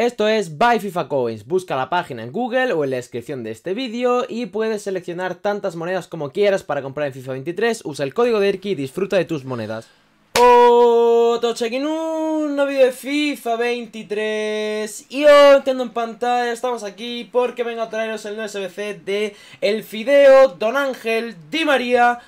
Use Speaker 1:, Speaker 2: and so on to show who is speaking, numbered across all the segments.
Speaker 1: Esto es Buy FIFA Coins. Busca la página en Google o en la descripción de este vídeo y puedes seleccionar tantas monedas como quieras para comprar en FIFA 23. Usa el código de Erki y disfruta de tus monedas. Otro check un de FIFA 23 Y hoy Entiendo en pantalla estamos aquí porque vengo a traeros el nuevo SBC de El Fideo, Don Ángel, Di María,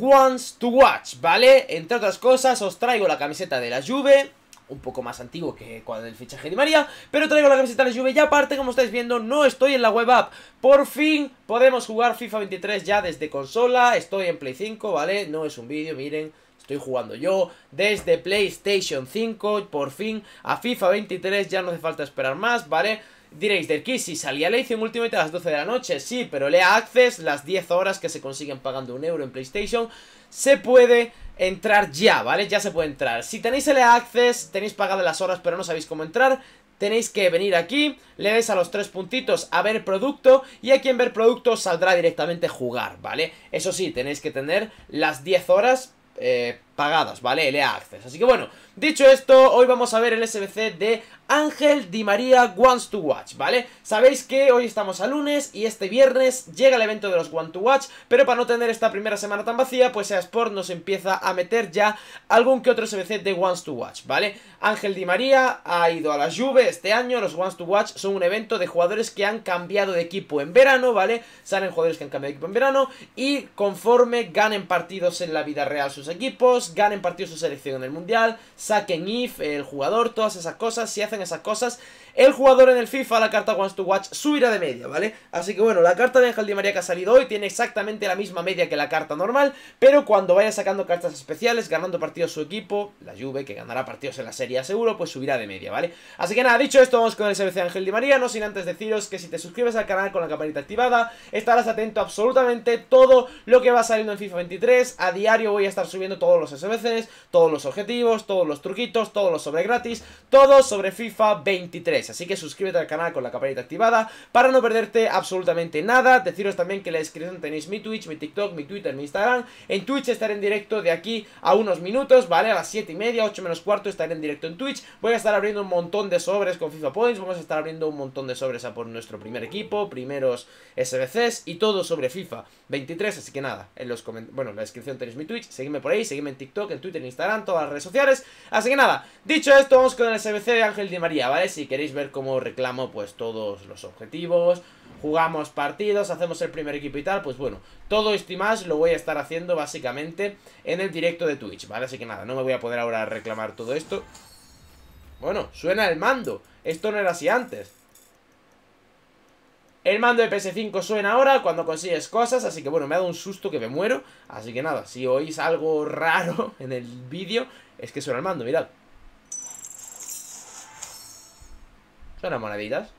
Speaker 1: Wants to Watch, ¿vale? Entre otras cosas os traigo la camiseta de la Juve un poco más antiguo que cuando el fichaje de María, pero traigo la camiseta de la Juve y aparte, como estáis viendo, no estoy en la web app. Por fin podemos jugar FIFA 23 ya desde consola, estoy en Play 5, ¿vale? No es un vídeo, miren, estoy jugando yo desde PlayStation 5, por fin a FIFA 23, ya no hace falta esperar más, ¿vale? vale Diréis, Derki, si salía edición Ultimate a las 12 de la noche, sí, pero Lea Access, las 10 horas que se consiguen pagando un euro en PlayStation, se puede entrar ya, ¿vale? Ya se puede entrar. Si tenéis el Access, tenéis pagadas las horas, pero no sabéis cómo entrar, tenéis que venir aquí, le dais a los tres puntitos a ver producto y aquí en ver producto saldrá directamente jugar, ¿vale? Eso sí, tenéis que tener las 10 horas eh, pagadas, ¿vale? El EA Access. Así que bueno, dicho esto, hoy vamos a ver el SBC de Ángel Di María Wants to Watch, ¿vale? Sabéis que hoy estamos a lunes y este viernes llega el evento de los Once to Watch, pero para no tener esta primera semana tan vacía, pues EA Sport nos empieza a meter ya algún que otro SBC de Wants to Watch, ¿vale? Ángel Di María ha ido a la Juve este año, los Wants to Watch son un evento de jugadores que han cambiado de equipo en verano, ¿vale? Salen jugadores que han cambiado de equipo en verano y conforme ganen partidos en la vida real sus equipos, ganen partidos su selección en el mundial, saquen IF, el jugador, todas esas cosas, si hacen esas cosas, el jugador en el FIFA, la carta Wants to Watch, subirá de media, ¿vale? Así que bueno, la carta de Ángel Di María que ha salido hoy tiene exactamente la misma media que la carta normal, pero cuando vaya sacando cartas especiales, ganando partidos su equipo, la Juve, que ganará partidos en la Serie seguro, pues subirá de media, ¿vale? Así que nada, dicho esto, vamos con el SBC Ángel Di María, no sin antes deciros que si te suscribes al canal con la campanita activada, estarás atento a absolutamente todo lo que va saliendo en FIFA 23, a diario voy a estar subiendo todos los SBCs, todos los objetivos, todos los truquitos, todos los sobre gratis, todo sobre FIFA 23. Así que suscríbete al canal con la campanita activada para no perderte absolutamente nada. Deciros también que en la descripción tenéis mi Twitch, mi TikTok, mi Twitter, mi Instagram. En Twitch estaré en directo de aquí a unos minutos, ¿vale? A las 7 y media, 8 menos cuarto estaré en directo en Twitch. Voy a estar abriendo un montón de sobres con FIFA Points. Vamos a estar abriendo un montón de sobres a por nuestro primer equipo, primeros SBCs y todo sobre FIFA 23. Así que nada, en los bueno, en la descripción tenéis mi Twitch. Seguidme por ahí, seguidme en TikTok, en Twitter, en Instagram, todas las redes sociales. Así que nada, dicho esto, vamos con el SBC de Ángel Di María, ¿vale? Si queréis ver cómo reclamo pues todos los objetivos, jugamos partidos hacemos el primer equipo y tal, pues bueno, todo esto y más lo voy a estar haciendo básicamente en el directo de Twitch, ¿vale? Así que nada, no me voy a poder ahora reclamar todo esto. Bueno, suena el mando, esto no era así antes. El mando de PS5 suena ahora cuando consigues cosas, así que bueno, me ha dado un susto que me muero. Así que nada, si oís algo raro en el vídeo, es que suena el mando, mirad. Son las moneditas.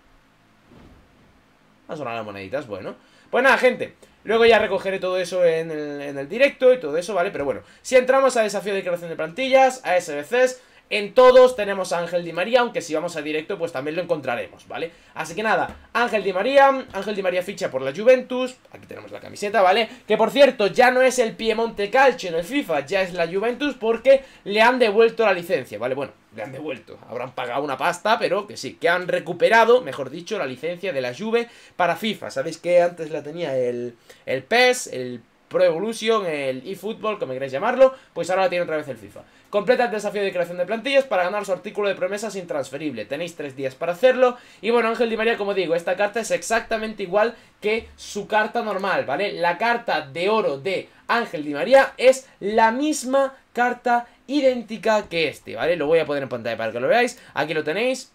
Speaker 1: Ah, son las moneditas, bueno. Pues nada, gente. Luego ya recogeré todo eso en el, en el directo y todo eso, ¿vale? Pero bueno, si entramos a desafío de creación de plantillas, a SBCs, en todos tenemos a Ángel Di María, aunque si vamos a directo pues también lo encontraremos, ¿vale? Así que nada, Ángel Di María, Ángel Di María ficha por la Juventus, aquí tenemos la camiseta, ¿vale? Que por cierto, ya no es el Piemonte Calcio en el FIFA, ya es la Juventus porque le han devuelto la licencia, ¿vale? Bueno, le han devuelto, habrán pagado una pasta, pero que sí, que han recuperado, mejor dicho, la licencia de la Juve para FIFA. Sabéis que antes la tenía el, el PES, el Pro Evolution, el eFootball, como queréis llamarlo, pues ahora tiene otra vez el FIFA. Completa el desafío de creación de plantillas para ganar su artículo de promesas intransferible. Tenéis tres días para hacerlo. Y bueno, Ángel Di María, como digo, esta carta es exactamente igual que su carta normal, ¿vale? La carta de oro de Ángel Di María es la misma carta idéntica que este, ¿vale? Lo voy a poner en pantalla para que lo veáis. Aquí lo tenéis.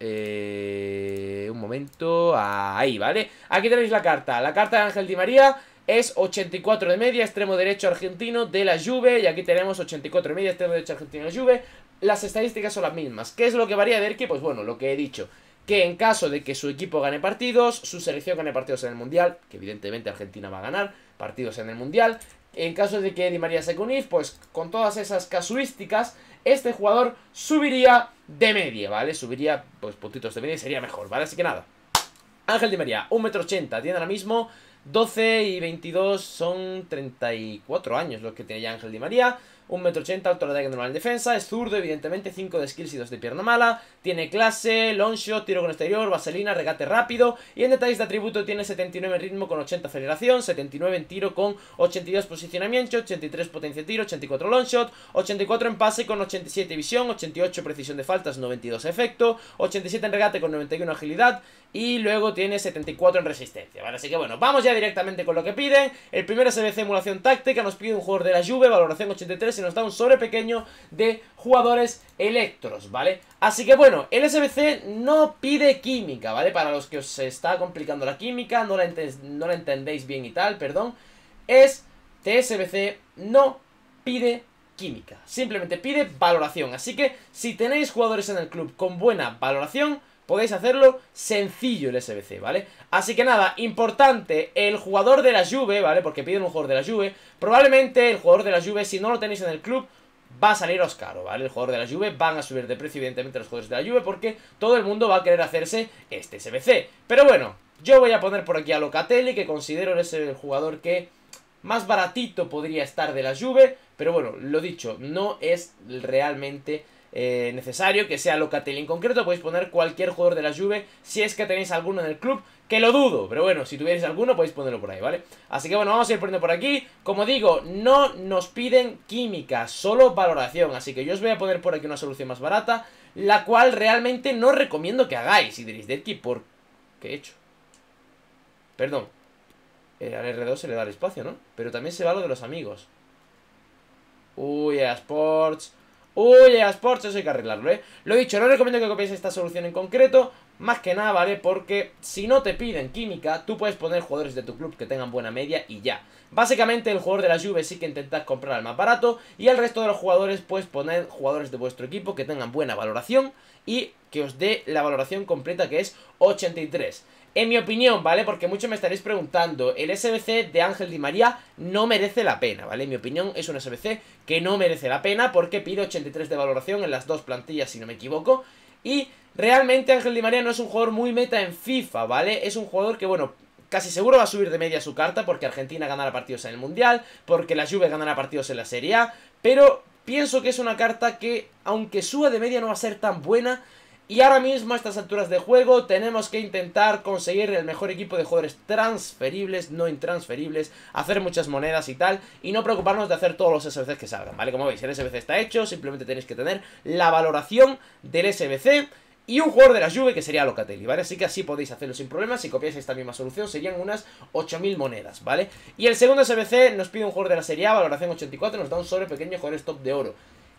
Speaker 1: Eh, un momento. Ahí, ¿vale? Aquí tenéis la carta. La carta de Ángel Di María es 84 de media, extremo derecho argentino de la Juve. Y aquí tenemos 84 de media, extremo derecho argentino de la Juve. Las estadísticas son las mismas. ¿Qué es lo que varía de Erki? Pues bueno, lo que he dicho. Que en caso de que su equipo gane partidos, su selección gane partidos en el Mundial, que evidentemente Argentina va a ganar partidos en el Mundial. En caso de que Di María se pues con todas esas casuísticas, este jugador subiría de media, ¿vale? Subiría, pues, puntitos de media y sería mejor, ¿vale? Así que nada. Ángel Di María, 1,80m, tiene ahora mismo 12 y 22 son 34 años los que tiene Ángel de María. 1,80m, alto de ataque normal en defensa, es zurdo, evidentemente, 5 de skills y 2 de pierna mala, tiene clase, long shot, tiro con exterior, vaselina, regate rápido, y en detalles de atributo tiene 79 en ritmo con 80 aceleración, 79 en tiro con 82 posicionamiento, 83 potencia de tiro, 84 long shot, 84 en pase con 87 visión, 88 precisión de faltas, 92 efecto, 87 en regate con 91 agilidad, y luego tiene 74 en resistencia, Así que bueno, vamos ya directamente con lo que piden, el primero es el de Emulación Táctica, nos pide un jugador de la Juve, valoración 83, se nos da un sobre pequeño de jugadores electros, ¿vale? Así que bueno, el SBC no pide química, ¿vale? Para los que os está complicando la química, no la, no la entendéis bien y tal, perdón. Es TSBC, no pide química, simplemente pide valoración. Así que si tenéis jugadores en el club con buena valoración podéis hacerlo sencillo el SBC, ¿vale? Así que nada, importante, el jugador de la Juve, ¿vale? Porque piden un jugador de la Juve, probablemente el jugador de la Juve, si no lo tenéis en el club, va a salir caro, ¿vale? El jugador de la Juve van a subir de precio, evidentemente, los jugadores de la Juve, porque todo el mundo va a querer hacerse este SBC. Pero bueno, yo voy a poner por aquí a Locatelli, que considero es el jugador que más baratito podría estar de la Juve, pero bueno, lo dicho, no es realmente eh, necesario, que sea Locatelli en concreto, podéis poner cualquier jugador de la Juve, si es que tenéis alguno en el club, que lo dudo, pero bueno, si tuvierais alguno podéis ponerlo por ahí, ¿vale? Así que bueno, vamos a ir poniendo por aquí, como digo, no nos piden química, solo valoración, así que yo os voy a poner por aquí una solución más barata, la cual realmente no recomiendo que hagáis, y diréis, Derki, ¿por qué he hecho? Perdón, eh, al R2 se le da el espacio, ¿no? Pero también se va lo de los amigos. Uy, a Sports... Uy, Sports, eso hay que arreglarlo, ¿eh? Lo dicho, no recomiendo que copies esta solución en concreto, más que nada, ¿vale? Porque si no te piden química, tú puedes poner jugadores de tu club que tengan buena media y ya. Básicamente el jugador de las Juve sí que intentas comprar al más barato y al resto de los jugadores puedes poner jugadores de vuestro equipo que tengan buena valoración y que os dé la valoración completa que es 83. En mi opinión, ¿vale? Porque muchos me estaréis preguntando, el SBC de Ángel Di María no merece la pena, ¿vale? En mi opinión es un SBC que no merece la pena porque pide 83 de valoración en las dos plantillas, si no me equivoco. Y realmente Ángel Di María no es un jugador muy meta en FIFA, ¿vale? Es un jugador que, bueno, casi seguro va a subir de media su carta porque Argentina ganará partidos en el Mundial, porque las Juve ganará partidos en la Serie A, pero pienso que es una carta que, aunque suba de media, no va a ser tan buena y ahora mismo a estas alturas de juego tenemos que intentar conseguir el mejor equipo de jugadores transferibles, no intransferibles, hacer muchas monedas y tal, y no preocuparnos de hacer todos los SBCs que salgan, ¿vale? Como veis, el SBC está hecho, simplemente tenéis que tener la valoración del SBC y un jugador de la Juve que sería Locatelli, ¿vale? Así que así podéis hacerlo sin problemas, si copiáis esta misma solución serían unas 8.000 monedas, ¿vale? Y el segundo SBC nos pide un jugador de la Serie A, valoración 84, nos da un sobre pequeño jugador top de oro.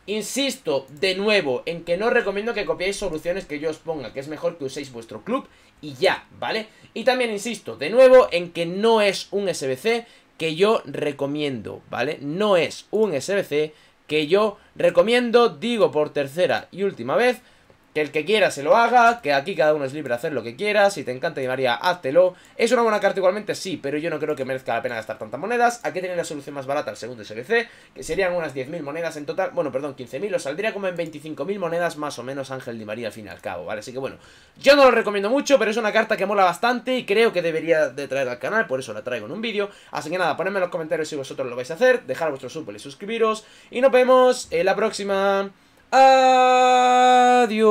Speaker 1: Insisto de nuevo en que no recomiendo que copiéis soluciones que yo os ponga, que es mejor que uséis vuestro club y ya, ¿vale? Y también insisto de nuevo en que no es un SBC que yo recomiendo, ¿vale? No es un SBC que yo recomiendo, digo por tercera y última vez, que el que quiera se lo haga, que aquí cada uno es libre de hacer lo que quiera, si te encanta Di María, háztelo. Es una buena carta igualmente, sí, pero yo no creo que merezca la pena gastar tantas monedas. Aquí tiene la solución más barata, el segundo SBC, que serían unas 10.000 monedas en total, bueno, perdón, 15.000, o saldría como en 25.000 monedas más o menos Ángel Di María al fin y al cabo, ¿vale? Así que bueno, yo no lo recomiendo mucho, pero es una carta que mola bastante y creo que debería de traer al canal, por eso la traigo en un vídeo. Así que nada, ponedme en los comentarios si vosotros lo vais a hacer, dejar vuestro sub y suscribiros, y nos vemos en la próxima... Adiós.